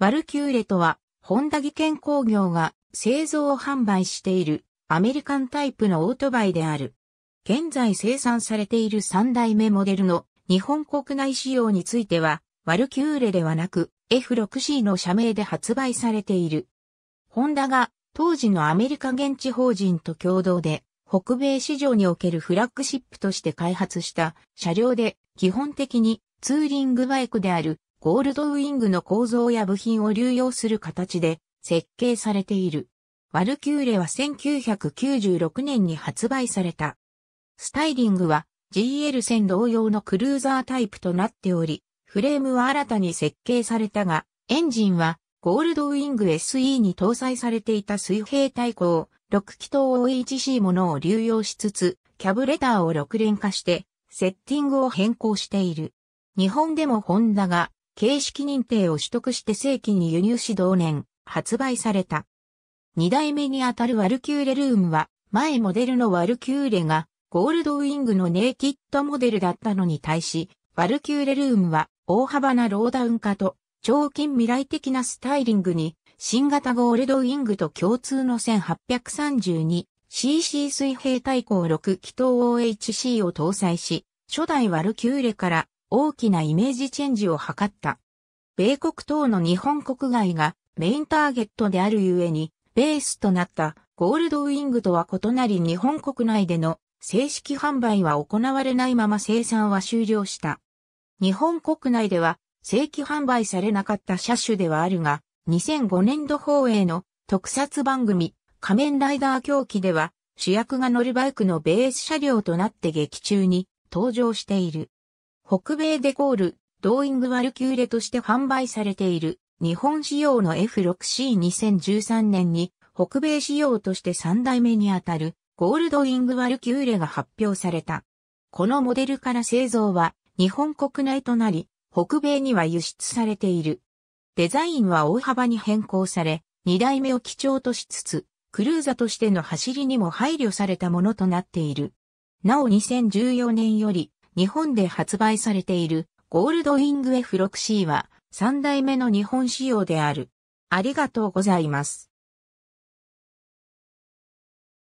ワルキューレとは、ホンダ技研工業が製造販売しているアメリカンタイプのオートバイである。現在生産されている3代目モデルの日本国内仕様については、ワルキューレではなく F6C の社名で発売されている。ホンダが当時のアメリカ現地法人と共同で北米市場におけるフラッグシップとして開発した車両で基本的にツーリングバイクであるゴールドウィングの構造や部品を流用する形で設計されている。ワルキューレは1996年に発売された。スタイリングは GL1000 同様のクルーザータイプとなっており、フレームは新たに設計されたが、エンジンはゴールドウィング SE に搭載されていた水平対向6気筒 OHC ものを流用しつつ、キャブレターを6連化して、セッティングを変更している。日本でもホンダが形式認定を取得して正規に輸入し同年、発売された。二代目にあたるワルキューレルームは、前モデルのワルキューレが、ゴールドウィングのネイキッドモデルだったのに対し、ワルキューレルームは大幅なローダウン化と超近未来的なスタイリングに新型ゴールドウィングと共通の 1832cc 水平対向6気筒 OHC を搭載し、初代ワルキューレから大きなイメージチェンジを図った。米国等の日本国外がメインターゲットであるゆえに、ベースとなったゴールドウィングとは異なり日本国内での正式販売は行われないまま生産は終了した。日本国内では正規販売されなかった車種ではあるが、2005年度放映の特撮番組仮面ライダー狂気では主役が乗るバイクのベース車両となって劇中に登場している。北米デゴール、ドーイングワルキューレとして販売されている日本仕様の F6C2013 年に北米仕様として3代目にあたるゴールドイングワルキューレが発表された。このモデルから製造は日本国内となり、北米には輸出されている。デザインは大幅に変更され、2代目を基調としつつ、クルーザとしての走りにも配慮されたものとなっている。なお2014年より、日本で発売されているゴールドウィング F6C は3代目の日本仕様である。ありがとうございます。